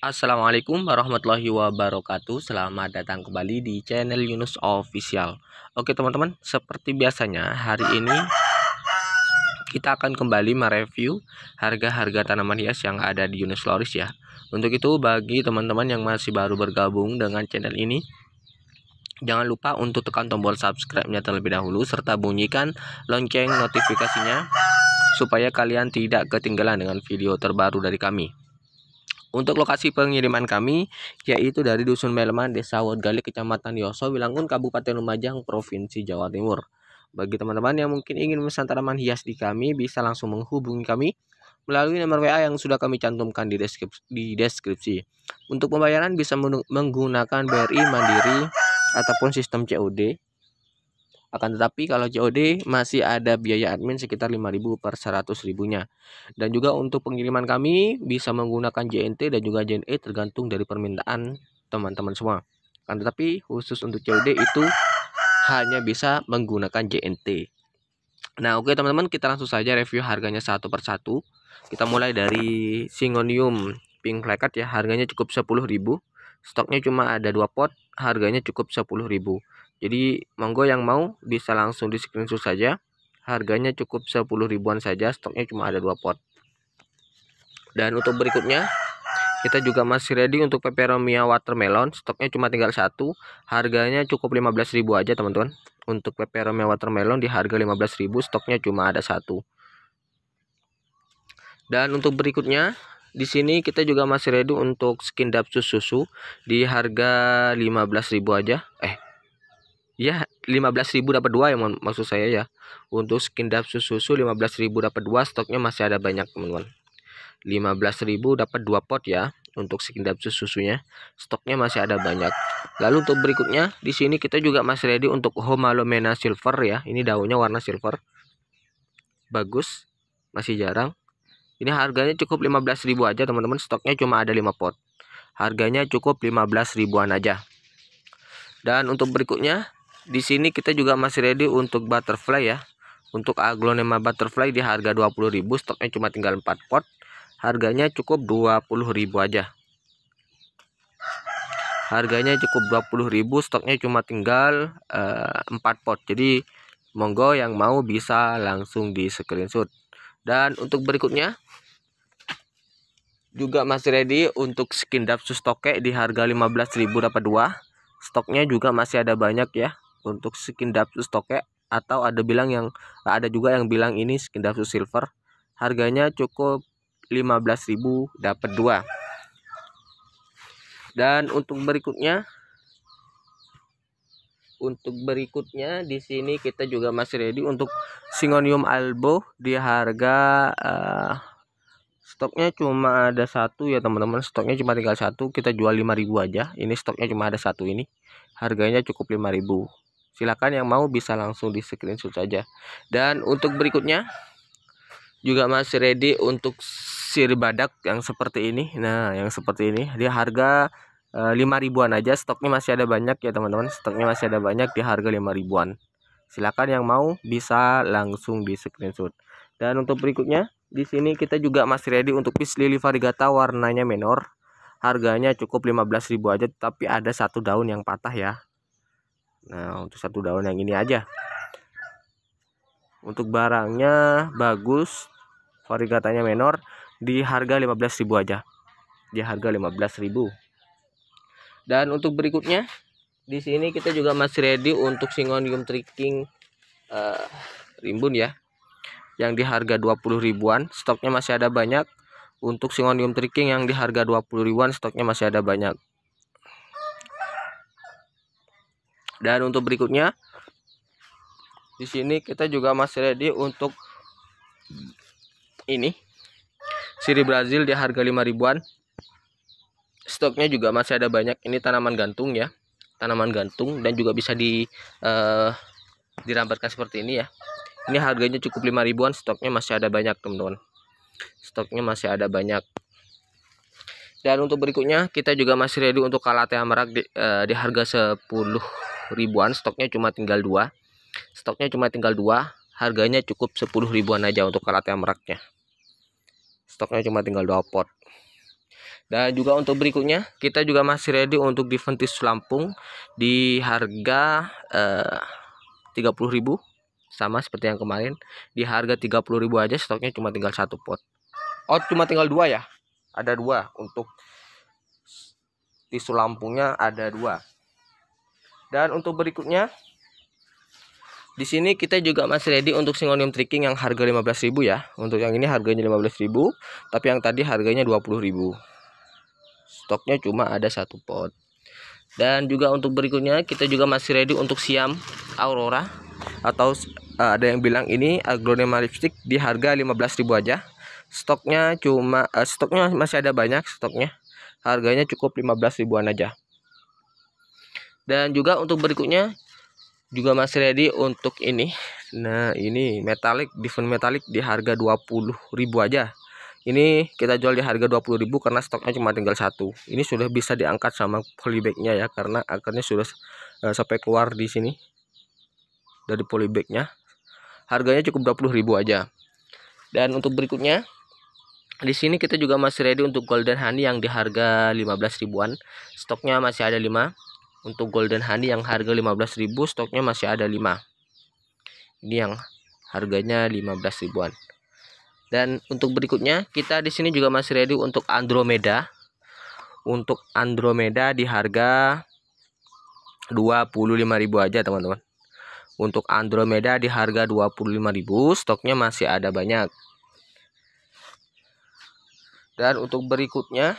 Assalamualaikum warahmatullahi wabarakatuh Selamat datang kembali di channel Yunus Official Oke teman-teman, seperti biasanya hari ini Kita akan kembali mereview harga-harga tanaman hias yang ada di Yunus Floris ya Untuk itu bagi teman-teman yang masih baru bergabung dengan channel ini Jangan lupa untuk tekan tombol subscribe-nya terlebih dahulu Serta bunyikan lonceng notifikasinya Supaya kalian tidak ketinggalan dengan video terbaru dari kami untuk lokasi pengiriman kami yaitu dari Dusun Melman, Desa Wodgali, Kecamatan Yoso, Wilangun, Kabupaten Lumajang, Provinsi Jawa Timur. Bagi teman-teman yang mungkin ingin memesan tanaman hias di kami, bisa langsung menghubungi kami melalui nomor WA yang sudah kami cantumkan di deskripsi. Di deskripsi. Untuk pembayaran bisa menggunakan BRI Mandiri ataupun sistem COD akan tetapi kalau COD masih ada biaya admin sekitar 5000 per 100 ribunya. Dan juga untuk pengiriman kami bisa menggunakan JNT dan juga JNE tergantung dari permintaan teman-teman semua. Akan tetapi khusus untuk COD itu hanya bisa menggunakan JNT. Nah oke teman-teman kita langsung saja review harganya satu per satu. Kita mulai dari Singonium Pink Lekat ya harganya cukup 10.000 stoknya cuma ada dua pot harganya cukup 10.000 jadi monggo yang mau bisa langsung di screenshot saja. Harganya cukup 10 ribuan saja, stoknya cuma ada dua pot. Dan untuk berikutnya kita juga masih ready untuk peperomia watermelon, stoknya cuma tinggal satu, harganya cukup 15.000 aja teman-teman. Untuk peperomia watermelon di harga 15.000, stoknya cuma ada satu. Dan untuk berikutnya di sini kita juga masih ready untuk skin dapsus susu di harga 15.000 aja. Eh, ya 15.000 dapat dua ya maksud saya ya untuk skin dap susu 15.000 dapat dua stoknya masih ada banyak teman-teman 15.000 dapat dua pot ya untuk skin susu susunya stoknya masih ada banyak lalu untuk berikutnya di sini kita juga masih ready untuk homalomena silver ya ini daunnya warna silver bagus masih jarang ini harganya cukup 15.000 aja teman-teman stoknya cuma ada 5 pot harganya cukup 15000 ribuan aja dan untuk berikutnya di sini kita juga masih ready untuk butterfly ya untuk aglonema butterfly di harga 20.000 stoknya cuma tinggal 4 pot harganya cukup 20.000 aja harganya cukup 20.000 stoknya cuma tinggal uh, eh, 4 pot jadi monggo yang mau bisa langsung di screenshot dan untuk berikutnya juga masih ready untuk skin dapsus toke di harga 15.000 dapat 2 stoknya juga masih ada banyak ya untuk skin Dapsus tokek atau ada bilang yang ada juga yang bilang ini skin Dapsus silver. Harganya cukup 15.000 dapat dua. Dan untuk berikutnya untuk berikutnya di sini kita juga masih ready untuk Singonium Albo di harga uh, stoknya cuma ada satu ya teman-teman stoknya cuma tinggal satu kita jual 5000 aja ini stoknya cuma ada satu ini harganya cukup 5000 Silakan yang mau bisa langsung di screenshot saja. Dan untuk berikutnya juga masih ready untuk siri badak yang seperti ini. Nah, yang seperti ini dia harga eh, lima 5 ribuan aja. Stoknya masih ada banyak ya teman-teman. Stoknya masih ada banyak di harga 5 ribuan. Silakan yang mau bisa langsung di screenshot. Dan untuk berikutnya di sini kita juga masih ready untuk pis lili varigata warnanya menor. Harganya cukup 15.000 aja tapi ada satu daun yang patah ya nah untuk satu daun yang ini aja untuk barangnya bagus Varigatanya menor di harga 15.000 aja di harga 15.000 dan untuk berikutnya di sini kita juga masih ready untuk singonium tricking uh, rimbun ya yang di harga 20 ribuan stoknya masih ada banyak untuk singonium tricking yang di harga 20 ribuan stoknya masih ada banyak dan untuk berikutnya di sini kita juga masih ready untuk ini siri Brazil di harga 5 ribuan stoknya juga masih ada banyak ini tanaman gantung ya tanaman gantung dan juga bisa di uh, dirambatkan seperti ini ya ini harganya cukup 5 ribuan stoknya masih ada banyak teman-teman stoknya masih ada banyak dan untuk berikutnya kita juga masih ready untuk kalatea merak di, uh, di harga 10 ribuan stoknya cuma tinggal dua stoknya cuma tinggal dua harganya cukup 10 ribuan aja untuk yang meraknya stoknya cuma tinggal dua pot dan juga untuk berikutnya kita juga masih ready untuk di Ventis Lampung di harga eh, 30.000 sama seperti yang kemarin di harga 30.000 aja stoknya cuma tinggal satu pot oh cuma tinggal dua ya ada dua untuk tisu lampungnya ada dua dan untuk berikutnya di sini kita juga masih ready untuk singonium tricking yang harga 15.000 ya. Untuk yang ini harganya 15.000, tapi yang tadi harganya 20.000. Stoknya cuma ada satu pot. Dan juga untuk berikutnya kita juga masih ready untuk siam aurora atau uh, ada yang bilang ini aglonema lipstick di harga 15.000 aja. Stoknya cuma uh, stoknya masih ada banyak stoknya. Harganya cukup 15000 ribuan aja dan juga untuk berikutnya juga masih ready untuk ini nah ini metalik different metalik di harga 20.000 aja ini kita jual di harga 20.000 karena stoknya cuma tinggal satu ini sudah bisa diangkat sama polybagnya ya karena akarnya sudah uh, sampai keluar di sini dari polybagnya harganya cukup 20.000 aja dan untuk berikutnya di sini kita juga masih ready untuk golden honey yang di harga 15 ribuan stoknya masih ada 5 untuk golden honey yang harga 15.000 stoknya masih ada 5. Ini yang harganya 15 ribuan. Dan untuk berikutnya kita di sini juga masih ready untuk Andromeda. Untuk Andromeda di harga 25.000 aja, teman-teman. Untuk Andromeda di harga 25.000, stoknya masih ada banyak. Dan untuk berikutnya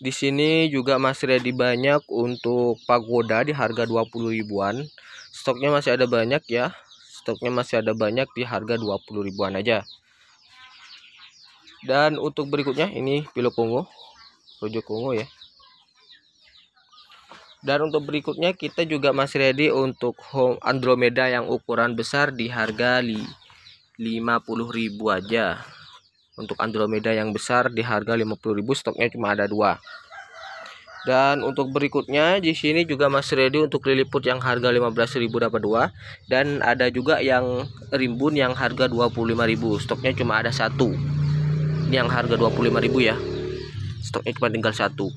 di sini juga masih ready banyak untuk pagoda di harga 20 ribuan. Stoknya masih ada banyak ya. Stoknya masih ada banyak di harga 20 ribuan aja. Dan untuk berikutnya ini pilo kongo. Rojo kongo ya. Dan untuk berikutnya kita juga masih ready untuk home Andromeda yang ukuran besar di harga 50 ribu aja. Untuk Andromeda yang besar di harga 50.000 stoknya cuma ada dua. Dan untuk berikutnya di sini juga Mas Redi untuk liliput yang harga 15.000 dapat dua dan ada juga yang rimbun yang harga 25.000. Stoknya cuma ada satu. Ini yang harga 25.000 ya. Stoknya cuma tinggal satu.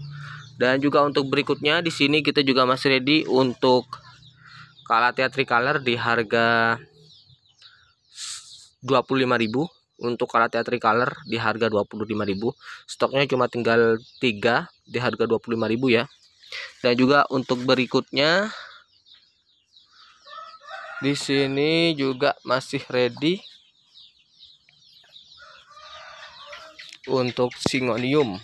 Dan juga untuk berikutnya di sini kita juga Mas Redi untuk Kalatea tricolor di harga 25.000 untuk teatri color di harga 25.000. Stoknya cuma tinggal 3 di harga 25.000 ya. Dan juga untuk berikutnya di sini juga masih ready untuk Singonium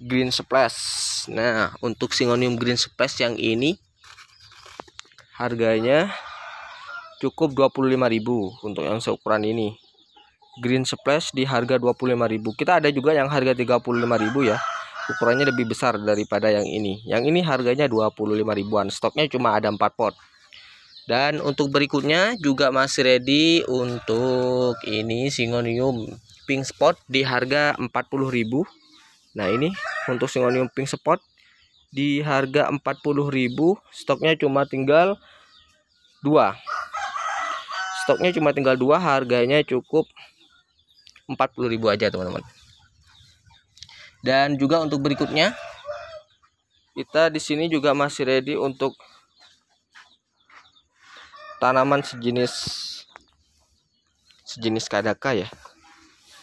Green Splash. Nah, untuk Singonium Green Splash yang ini harganya cukup 25.000 untuk yang seukuran ini green splash di harga 25.000 kita ada juga yang harga 35.000 ya ukurannya lebih besar daripada yang ini yang ini harganya 25000 ribuan stoknya cuma ada 4 pot dan untuk berikutnya juga masih ready untuk ini singonium pink spot di harga 40.000 nah ini untuk singonium pink spot di harga 40.000 stoknya cuma tinggal 2 stoknya cuma tinggal dua harganya cukup ribu aja teman-teman dan juga untuk berikutnya kita di sini juga masih ready untuk tanaman sejenis sejenis kadaka ya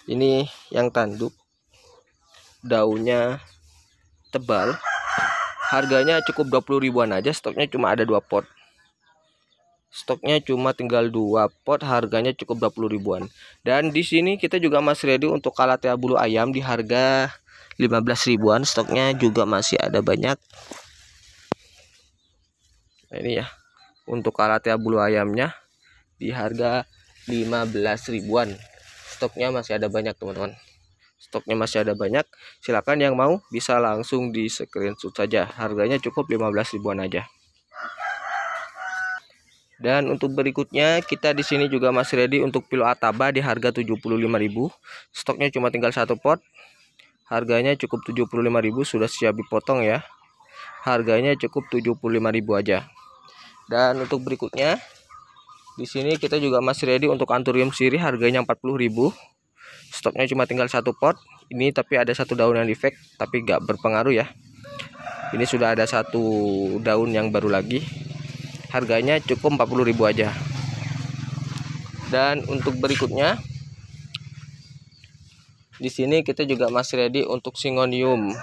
ini yang tanduk daunnya tebal harganya cukup 20 ribuan aja stoknya cuma ada dua pot stoknya cuma tinggal dua pot harganya cukup 20 ribuan dan di sini kita juga masih ready untuk kalatea bulu ayam di harga 15 ribuan stoknya juga masih ada banyak nah, ini ya untuk kalatea bulu ayamnya di harga 15 ribuan stoknya masih ada banyak teman-teman stoknya masih ada banyak silakan yang mau bisa langsung di screenshot saja harganya cukup 15 ribuan aja dan untuk berikutnya kita di sini juga masih ready untuk pilo Ataba di harga 75.000. Stoknya cuma tinggal satu pot. Harganya cukup 75.000 sudah siap dipotong ya. Harganya cukup 75.000 aja. Dan untuk berikutnya di sini kita juga masih ready untuk anturium sirih harganya 40.000. Stoknya cuma tinggal satu pot. Ini tapi ada satu daun yang defect tapi gak berpengaruh ya. Ini sudah ada satu daun yang baru lagi harganya cukup ribu aja dan untuk berikutnya di sini kita juga masih ready untuk singonium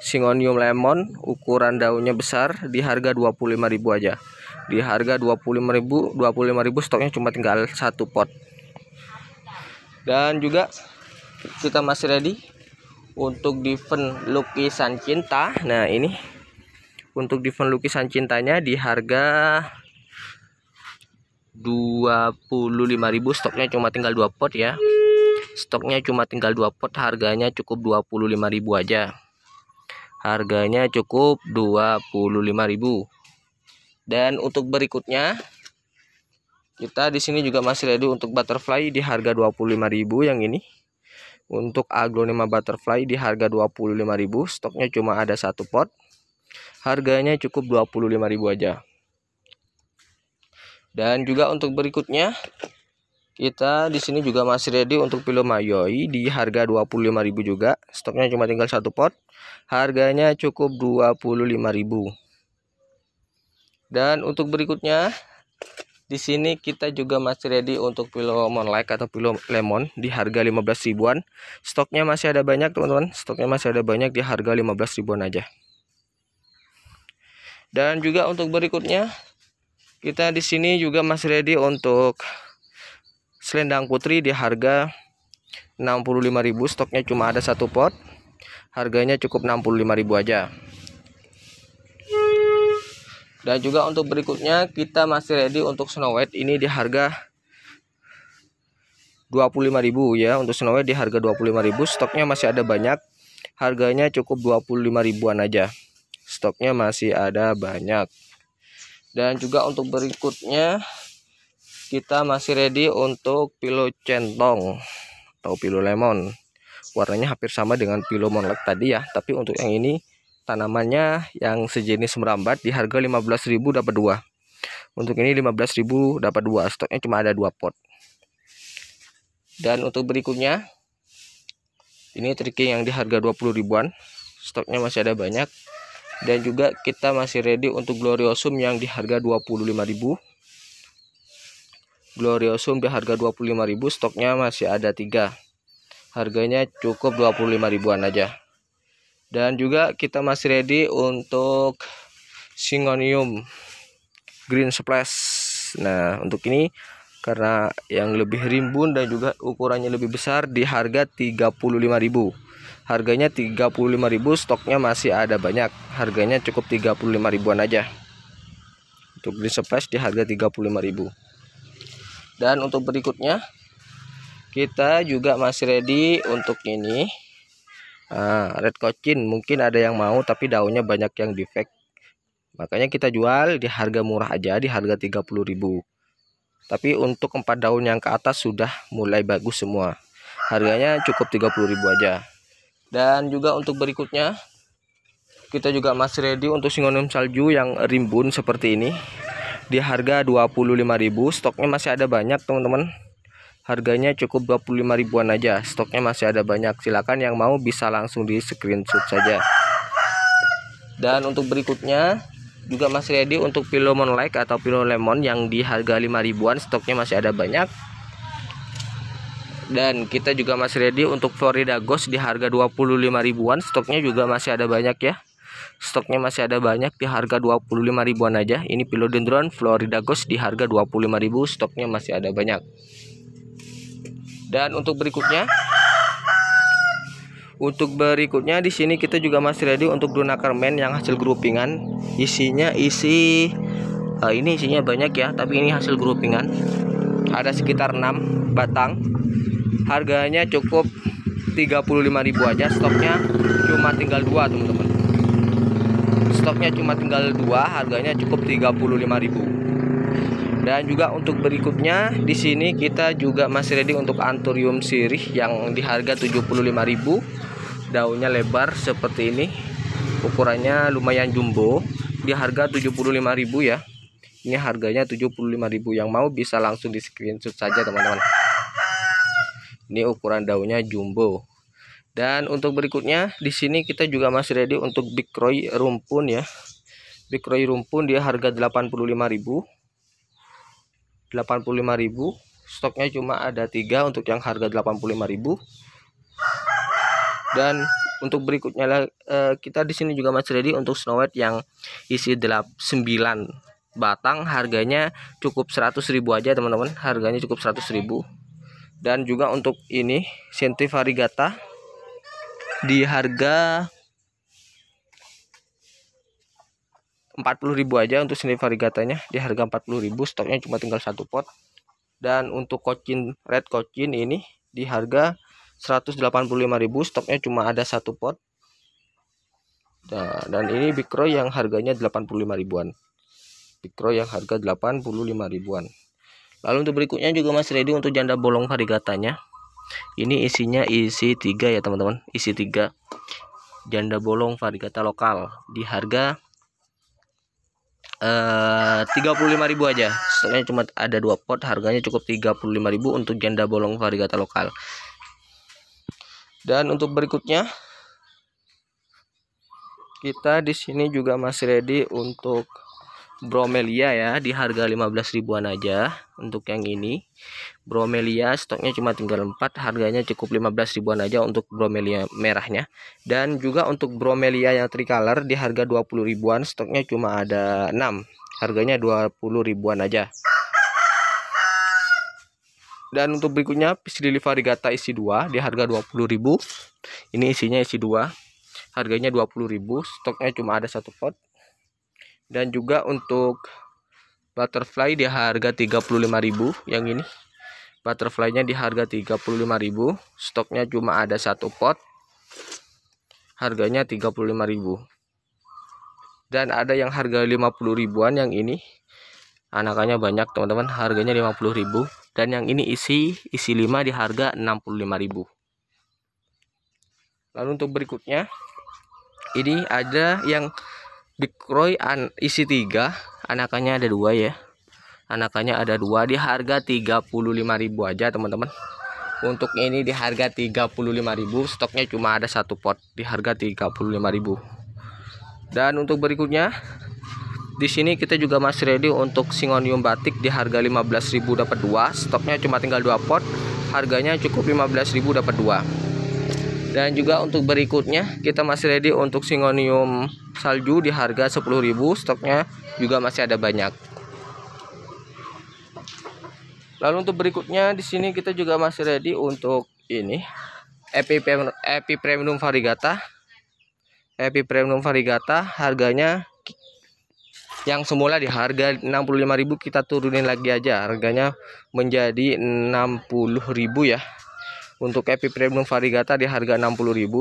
singonium lemon ukuran daunnya besar di harga ribu aja di harga 25.000 25.000 stoknya cuma tinggal satu pot dan juga kita masih ready untuk diven lukisan cinta nah ini untuk diven lukisan cintanya di harga 25.000 stoknya cuma tinggal 2 pot ya stoknya cuma tinggal 2 pot harganya cukup 25.000 aja harganya cukup 25.000 dan untuk berikutnya kita di sini juga masih ready untuk butterfly di harga 25.000 yang ini untuk aglonema butterfly di harga 25.000 stoknya cuma ada satu pot Harganya cukup 25.000 aja. Dan juga untuk berikutnya kita di sini juga masih ready untuk pilo mayoi di harga 25.000 juga. Stoknya cuma tinggal satu pot. Harganya cukup 25.000. Dan untuk berikutnya di sini kita juga masih ready untuk pilo monlike atau pilo lemon di harga 15 ribuan. Stoknya masih ada banyak, teman-teman. Stoknya masih ada banyak di harga 15 ribuan aja. Dan juga untuk berikutnya kita di sini juga masih ready untuk selendang putri di harga 65.000 stoknya cuma ada satu pot harganya cukup 65.000 aja dan juga untuk berikutnya kita masih ready untuk Snow White ini di harga 25.000 ya untuk Snow White di harga 25.000 stoknya masih ada banyak harganya cukup 25000 ribuan aja stoknya masih ada banyak dan juga untuk berikutnya kita masih ready untuk pilo centong atau pilo lemon warnanya hampir sama dengan pilo monlek tadi ya tapi untuk yang ini tanamannya yang sejenis merambat di harga 15.000 dapat dua untuk ini 15.000 dapat dua stoknya cuma ada dua pot dan untuk berikutnya ini tricking yang di harga 20 ribuan stoknya masih ada banyak dan juga kita masih ready untuk gloriosum yang di harga 25.000 gloriosum di harga 25.000 stoknya masih ada tiga harganya cukup 25.000an aja dan juga kita masih ready untuk singonium green splash nah untuk ini karena yang lebih rimbun dan juga ukurannya lebih besar di harga 35.000 Harganya 35.000, stoknya masih ada banyak. Harganya cukup 35 ribuan aja. Untuk green splash di harga 35.000. Dan untuk berikutnya kita juga masih ready untuk ini. nah, red cochin mungkin ada yang mau tapi daunnya banyak yang defect. Makanya kita jual di harga murah aja di harga 30.000. Tapi untuk empat daun yang ke atas sudah mulai bagus semua. Harganya cukup 30.000 aja dan juga untuk berikutnya kita juga masih ready untuk singonium salju yang rimbun seperti ini di harga 25.000 stoknya masih ada banyak teman-teman harganya cukup 25 ribuan aja stoknya masih ada banyak silakan yang mau bisa langsung di screenshot saja dan untuk berikutnya juga masih ready untuk pilomon like atau pilo lemon yang di harga 5 ribuan stoknya masih ada banyak dan kita juga masih ready untuk Florida Ghost di harga 25 ribuan stoknya juga masih ada banyak ya stoknya masih ada banyak di harga 25 ribuan aja ini Philodendron Florida Ghost di harga 25 ribu stoknya masih ada banyak dan untuk berikutnya untuk berikutnya di sini kita juga masih ready untuk Duna Carmen yang hasil groupingan. Isinya isi uh, ini isinya banyak ya, tapi ini hasil groupingan. Ada sekitar 6 batang harganya cukup 35.000 aja stoknya cuma tinggal dua teman-teman stoknya cuma tinggal dua harganya cukup 35.000 dan juga untuk berikutnya di sini kita juga masih ready untuk anturium sirih yang di harga 75.000 daunnya lebar seperti ini ukurannya lumayan jumbo di harga 75.000 ya ini harganya 75.000 yang mau bisa langsung di screenshot saja teman-teman ini ukuran daunnya jumbo. Dan untuk berikutnya di sini kita juga masih ready untuk Big Roy rumpun ya. Big Roy rumpun dia harga 85.000. 85.000. Stoknya cuma ada 3 untuk yang harga 85.000. Dan untuk berikutnya eh, kita di sini juga masih ready untuk snow white yang isi 8 9 batang harganya cukup 100.000 aja teman-teman. Harganya cukup 100.000 dan juga untuk ini Senti Varigata di harga 40.000 aja untuk Senti Varigatanya di harga 40.000 stoknya cuma tinggal satu pot dan untuk kocin red kocin ini di harga 185.000 stoknya cuma ada satu pot nah, dan ini bikro yang harganya 85 ribuan bikro yang harga 85 ribuan lalu untuk berikutnya juga masih ready untuk janda bolong varigatanya ini isinya isi 3 ya teman-teman isi 3 janda bolong varigata lokal di harga eh, uh, 35.000 aja soalnya cuma ada dua pot harganya cukup 35.000 untuk janda bolong varigata lokal dan untuk berikutnya kita di sini juga masih ready untuk bromelia ya di harga 15 ribuan aja untuk yang ini bromelia stoknya cuma tinggal 4 harganya cukup 15 ribuan aja untuk bromelia merahnya dan juga untuk bromelia yang tricolor di harga 20 ribuan stoknya cuma ada 6 harganya 20 ribuan aja dan untuk berikutnya Pisilili varigata isi 2 di harga 20 ribu ini isinya isi 2 harganya 20 ribu stoknya cuma ada satu pot dan juga untuk butterfly di harga 35.000 yang ini butterflynya di harga 35.000 stoknya cuma ada satu pot harganya 35.000 dan ada yang harga 50 ribuan yang ini anakannya banyak teman-teman harganya 50.000 dan yang ini isi isi 5 di harga 65.000 lalu untuk berikutnya ini ada yang Big Roy an isi tiga anakannya ada dua ya anakannya ada dua di harga 35.000 aja teman-teman untuk ini di harga 35.000 stoknya cuma ada satu pot di harga 35.000 dan untuk berikutnya di sini kita juga masih ready untuk singonium batik di harga 15.000 dapat dua stoknya cuma tinggal dua pot harganya cukup 15.000 dapat dua dan juga untuk berikutnya kita masih ready untuk singonium salju di harga 10.000 stoknya juga masih ada banyak lalu untuk berikutnya di sini kita juga masih ready untuk ini epi epipremium, premium varigata epipremium varigata harganya yang semula di harga 65.000 kita turunin lagi aja harganya menjadi 60.000 ya untuk Epi Premium Varigata di harga 60.000,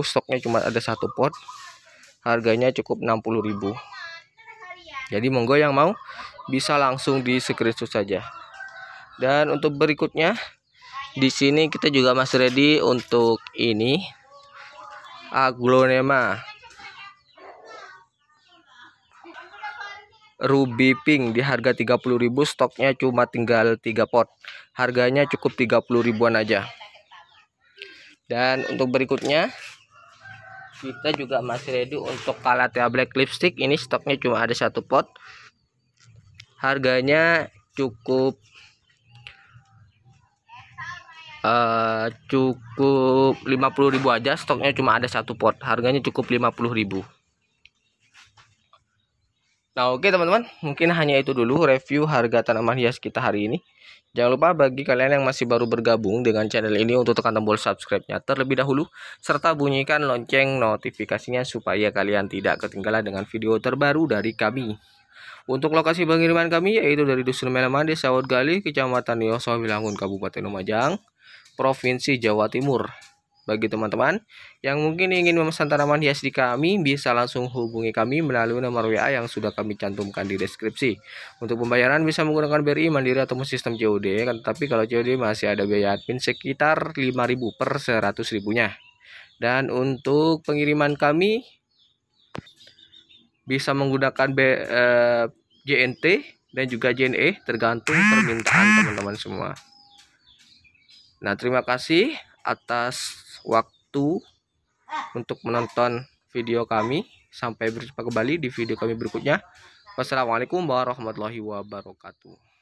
stoknya cuma ada satu pot. Harganya cukup 60.000. Jadi monggo yang mau bisa langsung di screenshot saja. Dan untuk berikutnya di sini kita juga masih ready untuk ini aglonema ruby pink di harga 30.000 stoknya cuma tinggal 3 pot harganya cukup 30 ribuan aja dan untuk berikutnya kita juga masih ready untuk ya Black Lipstick ini stoknya cuma ada satu pot harganya cukup uh, cukup 50.000 aja stoknya cuma ada satu pot harganya cukup 50.000 Nah oke okay, teman-teman, mungkin hanya itu dulu review harga tanaman hias kita hari ini. Jangan lupa bagi kalian yang masih baru bergabung dengan channel ini untuk tekan tombol subscribe-nya terlebih dahulu. Serta bunyikan lonceng notifikasinya supaya kalian tidak ketinggalan dengan video terbaru dari kami. Untuk lokasi pengiriman kami yaitu dari Dusun Meleman, Desa Wadgali, Kecamatan Yosoh, Kabupaten Lumajang, Provinsi Jawa Timur. Bagi teman-teman yang mungkin ingin memesan tanaman hias di kami, bisa langsung hubungi kami melalui nomor WA yang sudah kami cantumkan di deskripsi. Untuk pembayaran bisa menggunakan BRI Mandiri atau sistem COD, kan tapi kalau COD masih ada biaya admin sekitar 5.000 per 100 ribunya. Dan untuk pengiriman kami bisa menggunakan B, eh, JNT dan juga JNE tergantung permintaan teman-teman semua. Nah, terima kasih atas waktu untuk menonton video kami. Sampai berjumpa kembali di video kami berikutnya. Wassalamualaikum warahmatullahi wabarakatuh.